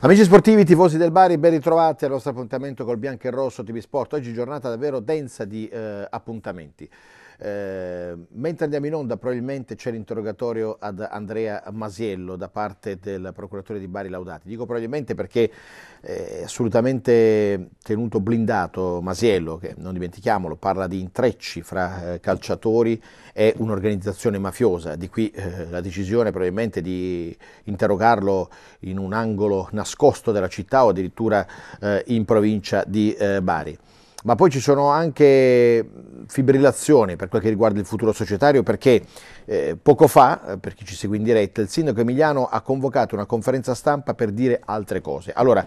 Amici sportivi, tifosi del Bari, ben ritrovati al nostro appuntamento col Bianco e Rosso TV Sport. Oggi giornata davvero densa di eh, appuntamenti. Ehm, mentre andiamo in onda probabilmente c'è l'interrogatorio ad Andrea Masiello da parte del procuratore di Bari Laudati. Dico probabilmente perché eh, è assolutamente tenuto blindato Masiello, che non dimentichiamolo, parla di intrecci fra eh, calciatori e un'organizzazione mafiosa. Di qui eh, la decisione probabilmente di interrogarlo in un angolo nascosto della città o addirittura eh, in provincia di eh, Bari ma poi ci sono anche fibrillazioni per quel che riguarda il futuro societario perché eh, poco fa, eh, per chi ci segue in diretta, il sindaco Emiliano ha convocato una conferenza stampa per dire altre cose. Allora,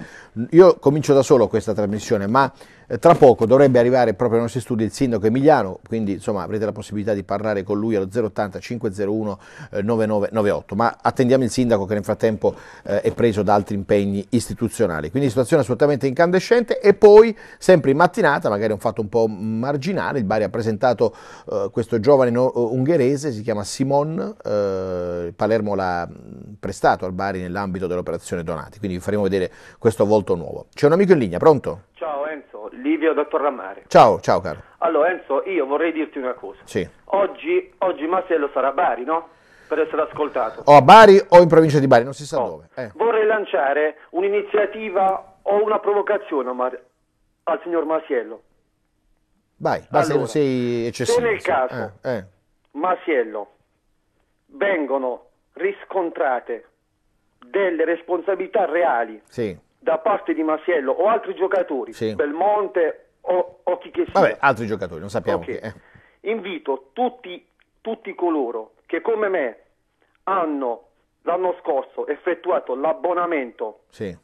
io comincio da solo questa trasmissione, ma eh, tra poco dovrebbe arrivare proprio ai nostri studi il sindaco Emiliano, quindi insomma avrete la possibilità di parlare con lui allo 080 501 9998, ma attendiamo il sindaco che nel frattempo eh, è preso da altri impegni istituzionali. Quindi situazione assolutamente incandescente e poi sempre in mattinata riguarda magari un fatto un po' marginale, il Bari ha presentato eh, questo giovane no, eh, ungherese, si chiama Simon, eh, Palermo l'ha mm, prestato al Bari nell'ambito dell'operazione Donati, quindi vi faremo vedere questo volto nuovo. C'è un amico in linea, pronto? Ciao Enzo, Livio da Torramare. Ciao, ciao caro. Allora Enzo, io vorrei dirti una cosa. Sì. Oggi, oggi Marcello sarà a Bari, no? per essere ascoltato. O a Bari o in provincia di Bari, non si sa oh. dove. Eh. Vorrei lanciare un'iniziativa o una provocazione al signor Masiello. Vai, allora, se non sei eccessivo. Se nel caso eh, eh. Masiello vengono riscontrate delle responsabilità reali sì. da parte di Masiello o altri giocatori, sì. Belmonte o, o, chi che sia. Vabbè, altri giocatori, non sappiamo okay. chi. Eh. Invito tutti, tutti coloro che come me hanno l'anno scorso effettuato l'abbonamento sì.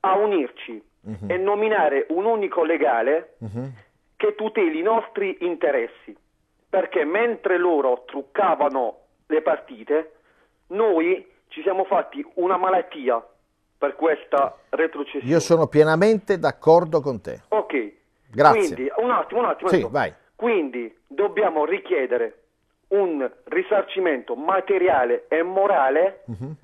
a unirci uh-huh. Mhm. è nominare un unico legale uh-huh. che tuteli i nostri interessi, perché mentre loro truccavano le partite, noi ci siamo fatti una malattia per questa retrocessione. Io sono pienamente d'accordo con te. Ok, grazie. Quindi, un attimo, un attimo. Sì, adesso. vai. Quindi dobbiamo richiedere un risarcimento materiale e morale uh-huh.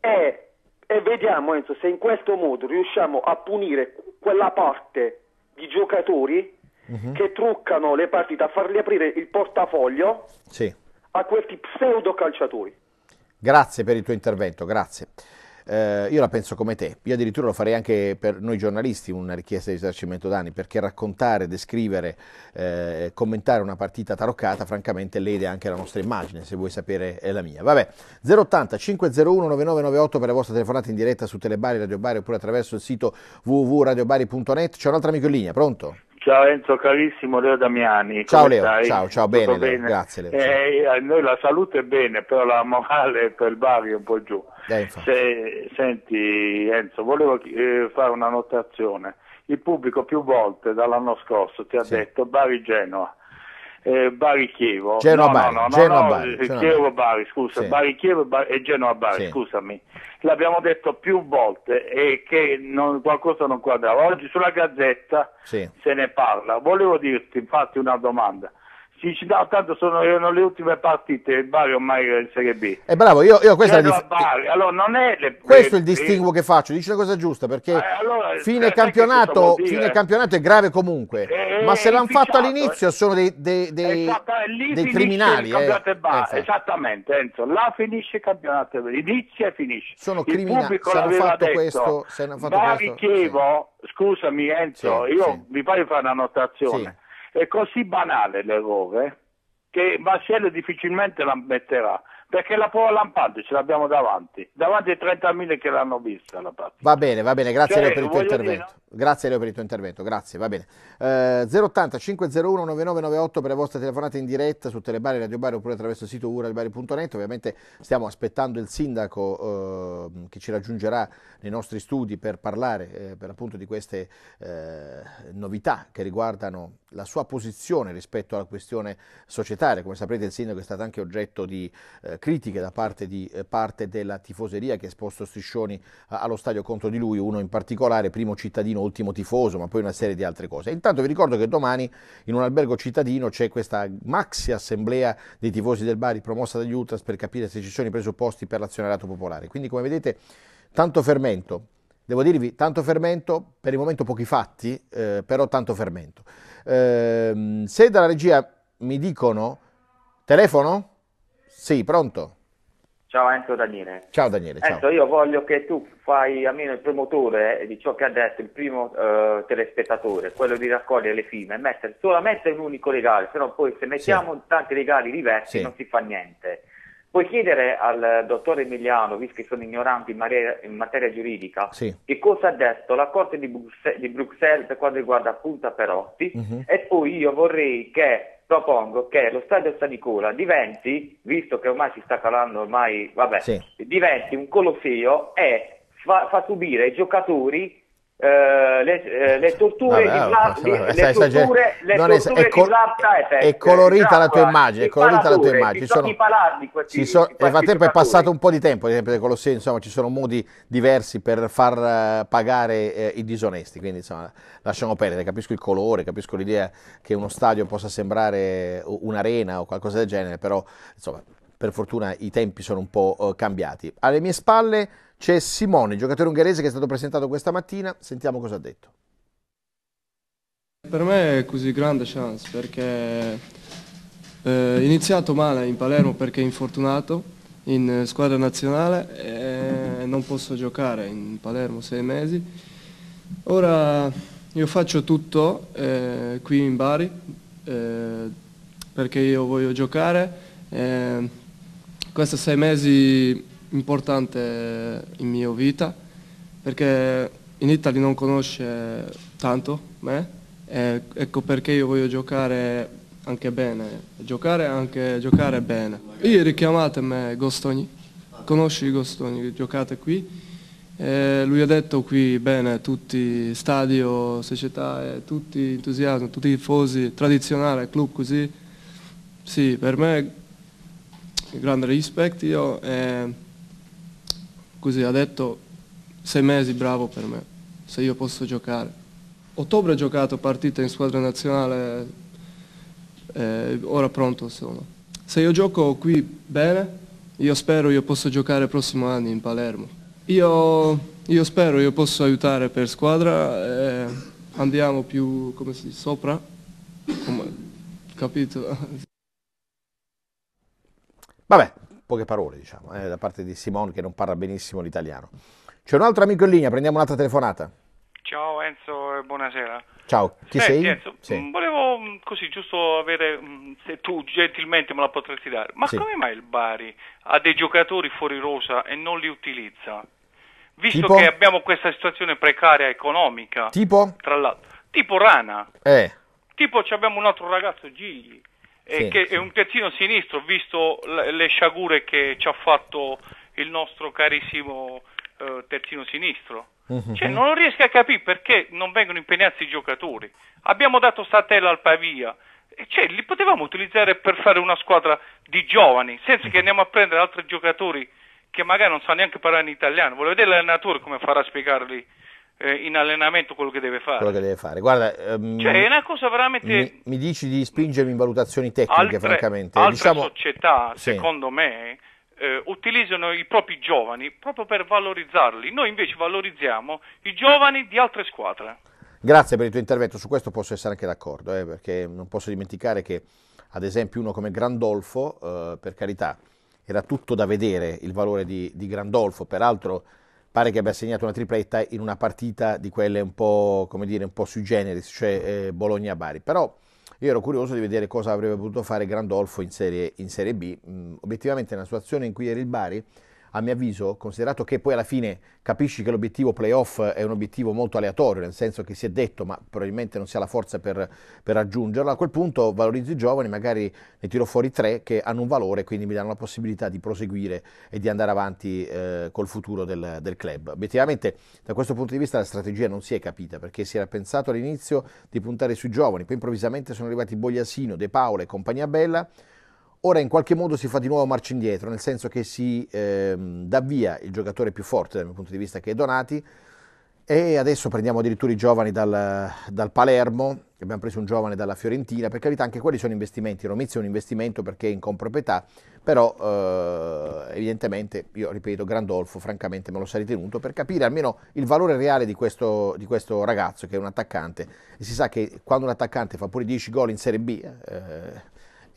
e e vediamo Enzo se in questo modo riusciamo a punire quella parte di giocatori uh-huh. che truccano le partite, a fargli aprire il portafoglio sì. a questi pseudo calciatori. Grazie per il tuo intervento, grazie. Eh, io la penso come te, io addirittura lo farei anche per noi giornalisti una richiesta di risarcimento danni, perché raccontare, descrivere, eh, commentare una partita taroccata francamente lede anche la nostra immagine, se vuoi sapere è la mia. Vabbè, 080 501 9998 per le vostre telefonate in diretta su Telebari, Radio Bari oppure attraverso il sito www.radiobari.net. C'è un'altra altro amico in linea, pronto? Ciao Enzo carissimo, Leo Damiani. Ciao Leo, stai? ciao, ciao, bene, Leo. grazie Leo. Eh, a noi la salute è bene, però la morale per il Bari è un po' giù. Eh, Se, senti Enzo, volevo eh, fare una notazione. Il pubblico più volte dall'anno scorso ti ha sì. detto Bari-Genoa eh, Bari-Chievo. Genoa-Bari. No, no, no, No, eh, Chievo-Bari, scusa. Sì. Bari-Chievo e Genoa-Bari, sì. scusami. L'abbiamo detto più volte e che non, qualcosa non quadrava. Oggi sulla Gazzetta sì. se ne parla. Volevo dirti infatti una domanda. Sì, Ci, no, tanto sono, erano le ultime partite, il Bari ormai è in Serie B. E eh, bravo, io, io questa dif- allora, non è le... Questo è il distinguo eh, che faccio, dici la cosa giusta, perché eh, allora, fine, campionato, fine campionato è grave comunque, eh, ma se l'hanno fatto all'inizio eh. sono dei, dei, dei, dei criminali. Eh. Esattamente, Enzo, là finisce il campionato, inizia e finisce. Sono criminali, se hanno fatto detto, questo... Se hanno fatto Bari questo, Chievo, sì. scusami Enzo, sì, io sì. mi pare fare una notazione è così banale l'errore che Marcello difficilmente l'ammetterà perché la prova lampante ce l'abbiamo davanti, davanti ai 30.000 che l'hanno vista la partita. Va bene, va bene, grazie cioè, Leo per il tuo intervento. Dire, no? Grazie Leo per il tuo intervento, grazie, va bene. Eh, 080 501 9998 per le vostre telefonate in diretta su Telebari, Radio Bari oppure attraverso il sito uralbari.net. Ovviamente stiamo aspettando il sindaco eh, che ci raggiungerà nei nostri studi per parlare eh, per appunto di queste eh, novità che riguardano la sua posizione rispetto alla questione societaria. Come saprete il sindaco è stato anche oggetto di eh, critiche da parte di eh, parte della tifoseria che ha esposto striscioni eh, allo stadio contro di lui, uno in particolare, primo cittadino, ultimo tifoso, ma poi una serie di altre cose. intanto vi ricordo che domani in un albergo cittadino c'è questa maxi assemblea dei tifosi del Bari promossa dagli Ultras per capire se ci sono i presupposti per l'azionariato popolare. Quindi come vedete tanto fermento, devo dirvi tanto fermento, per il momento pochi fatti, eh, però tanto fermento. Eh, se dalla regia mi dicono telefono? Sì, pronto? Ciao Enzo Daniele. Ciao Daniele. Ciao. Enzo, io voglio che tu fai almeno il promotore di ciò che ha detto il primo eh, telespettatore, quello di raccogliere le firme, mettere solamente un unico legale, se no poi se mettiamo sì. tanti legali diversi sì. non si fa niente. Puoi chiedere al dottore Emiliano, visto che sono ignorante in, materia, in materia giuridica, sì. che cosa ha detto la Corte di, Bruxelles, di Bruxelles per quanto riguarda appunto Perotti, mm -hmm. e poi io vorrei che propongo che lo stadio San Nicola diventi, visto che ormai si sta calando, ormai, vabbè, sì. diventi un colosseo e fa, fa subire ai giocatori eh, le, eh, le, torture vabbè, di Vlad, le, torture, le torture è, col- è colorita la tua immagine, è colorita la tua immagine. sono, questi, ci so, nel frattempo è passato un po' di tempo, esempio dei insomma, ci sono modi diversi per far eh, pagare eh, i disonesti, quindi insomma, lasciamo perdere, capisco il colore, capisco l'idea che uno stadio possa sembrare un'arena o qualcosa del genere, però insomma, per fortuna i tempi sono un po' cambiati. Alle mie spalle c'è Simone, giocatore ungherese che è stato presentato questa mattina, sentiamo cosa ha detto. Per me è così grande chance perché ho eh, iniziato male in Palermo perché infortunato in eh, squadra nazionale e non posso giocare in Palermo sei mesi. Ora io faccio tutto eh, qui in Bari eh, perché io voglio giocare. Eh, questi sei mesi importante in mia vita perché in Italia non conosce tanto me, ecco perché io voglio giocare anche bene, giocare anche giocare bene. Ieri chiamatemi Gostoni, conosci Gostoni, giocate qui. E lui ha detto qui bene, tutti stadio, società, tutti entusiasmo, tutti i tifosi, tradizionale, club così. Sì, per me grande rispetto. Io, eh, così ha detto sei mesi bravo per me, se io posso giocare. Ottobre ho giocato partite in squadra nazionale, eh, ora pronto sono. Se io gioco qui bene, io spero io posso giocare prossimo anno in Palermo. Io, io spero io posso aiutare per squadra, eh, andiamo più come si, dice, sopra, come, capito? Vabbè, poche parole, diciamo, eh, da parte di Simone che non parla benissimo l'italiano. C'è un altro amico in linea, prendiamo un'altra telefonata. Ciao Enzo e buonasera. Ciao, chi Senti, sei? Enzo, sì. Mm, volevo mm, così giusto avere, mm, se tu gentilmente me la potresti dare, ma sì. come mai il Bari ha dei giocatori fuori rosa e non li utilizza? Visto tipo? che abbiamo questa situazione precaria economica. Tipo? Tra l'altro. Tipo Rana. Eh. Tipo abbiamo un altro ragazzo, Gigli sì, che sì. è un terzino sinistro, visto le sciagure che ci ha fatto il nostro carissimo eh, terzino sinistro. Mhm. Cioè, non riesco a capire perché non vengono impegnati i giocatori. Abbiamo dato Statella al Pavia, cioè, li potevamo utilizzare per fare una squadra di giovani, senza che andiamo a prendere altri giocatori che magari non sanno neanche parlare in italiano. Volevo vedere l'allenatore come farà a spiegarli eh, in allenamento quello che deve fare. Quello che deve fare. Guarda, um, cioè, è una cosa veramente... Mi, mi, dici di spingermi in valutazioni tecniche, altre, francamente. Altre diciamo... società, sì. secondo me, eh, utilizzano i propri giovani proprio per valorizzarli. Noi invece valorizziamo i giovani di altre squadre. Grazie per il tuo intervento, su questo posso essere anche d'accordo, eh, perché non posso dimenticare che, ad esempio, uno come Grandolfo, eh, per carità, era tutto da vedere il valore di, di Grandolfo, peraltro pare che abbia segnato una tripletta in una partita di quelle un po', come dire, un po' sui generis, cioè eh, Bologna-Bari. Però io ero curioso di vedere cosa avrebbe potuto fare Grandolfo in Serie, in serie B. Mm, obiettivamente nella situazione in cui era il Bari, a mio avviso, considerato che poi alla fine capisci che l'obiettivo playoff è un obiettivo molto aleatorio, nel senso che si è detto ma probabilmente non si ha la forza per, per raggiungerlo, a quel punto valorizzo i giovani, magari ne tiro fuori tre che hanno un valore, quindi mi danno la possibilità di proseguire e di andare avanti eh, col futuro del, del club. Obiettivamente da questo punto di vista la strategia non si è capita perché si era pensato all'inizio di puntare sui giovani, poi improvvisamente sono arrivati Bogliasino, De Paola e compagnia bella Ora in qualche modo si fa di nuovo marcia indietro, nel senso che si ehm, dà via il giocatore più forte dal mio punto di vista che è Donati e adesso prendiamo addirittura i giovani dal, dal Palermo, abbiamo preso un giovane dalla Fiorentina, per carità anche quelli sono investimenti, Romizio è un investimento perché è in comproprietà, però eh, evidentemente, io ripeto, Grandolfo francamente me lo sarei tenuto per capire almeno il valore reale di questo, di questo ragazzo che è un attaccante e si sa che quando un attaccante fa pure 10 gol in Serie B... Eh,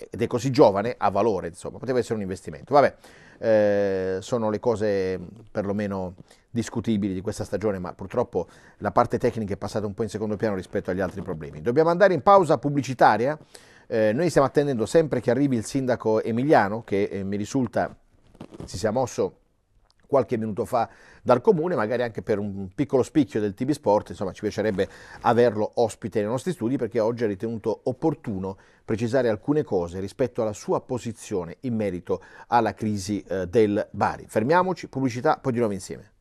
ed è così giovane, ha valore, insomma, poteva essere un investimento. Vabbè, eh, sono le cose perlomeno discutibili di questa stagione, ma purtroppo la parte tecnica è passata un po' in secondo piano rispetto agli altri problemi. Dobbiamo andare in pausa pubblicitaria. Eh, noi stiamo attendendo sempre che arrivi il sindaco Emiliano, che eh, mi risulta si sia mosso qualche minuto fa dal comune, magari anche per un piccolo spicchio del TB Sport, insomma ci piacerebbe averlo ospite nei nostri studi perché oggi ha ritenuto opportuno precisare alcune cose rispetto alla sua posizione in merito alla crisi eh, del Bari. Fermiamoci, pubblicità, poi di nuovo insieme.